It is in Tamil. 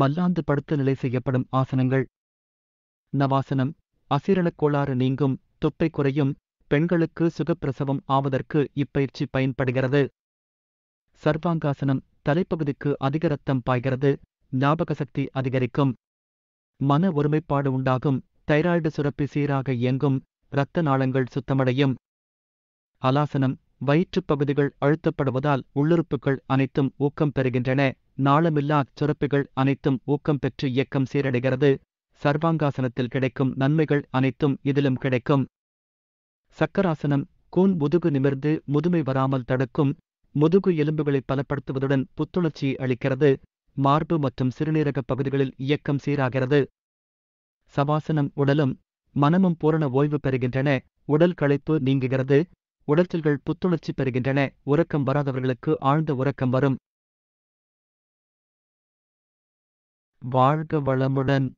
மல்லாந்து படுத்து நிலை செய்யப்படும் ஆசனங்கள் நவாசனம் அசிரளக் கோளாறு நீங்கும் தொப்பை குறையும் பெண்களுக்கு சுகப்பிரசவம் ஆவதற்கு இப்பயிற்சி பயன்படுகிறது சர்வாங்காசனம் தலைப்பகுதிக்கு அதிக ரத்தம் பாய்கிறது ஞாபக சக்தி அதிகரிக்கும் மன ஒருமைப்பாடு உண்டாகும் தைராய்டு சுரப்பி சீராக இயங்கும் இரத்த நாளங்கள் சுத்தமடையும் அலாசனம் வயிற்றுப் பகுதிகள் அழுத்தப்படுவதால் உள்ளுறுப்புகள் அனைத்தும் ஊக்கம் பெறுகின்றன நாளமில்லா சுரப்புகள் அனைத்தும் ஊக்கம் பெற்று இயக்கம் சீரடைகிறது சர்வாங்காசனத்தில் கிடைக்கும் நன்மைகள் அனைத்தும் இதிலும் கிடைக்கும் சக்கராசனம் கூன் முதுகு நிமிர்ந்து முதுமை வராமல் தடுக்கும் முதுகு எலும்புகளை பலப்படுத்துவதுடன் புத்துணர்ச்சியை அளிக்கிறது மார்பு மற்றும் சிறுநீரக பகுதிகளில் இயக்கம் சீராகிறது சவாசனம் உடலும் மனமும் பூரண ஓய்வு பெறுகின்றன உடல் களைப்பு நீங்குகிறது உடல்கள் புத்துணர்ச்சி பெறுகின்றன உறக்கம் வராதவர்களுக்கு ஆழ்ந்த உறக்கம் வரும் வாழ்க வளமுடன்